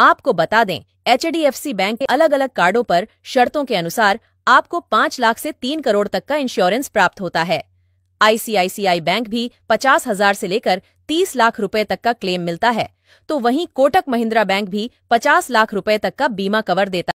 आपको बता दें एच बैंक के अलग अलग कार्डों पर शर्तों के अनुसार आपको पाँच लाख से तीन करोड़ तक का इंश्योरेंस प्राप्त होता है आईसीआईसीआई बैंक भी पचास हजार से लेकर तीस लाख रुपए तक का क्लेम मिलता है तो वहीं कोटक महिंद्रा बैंक भी पचास लाख रुपए तक का बीमा कवर देता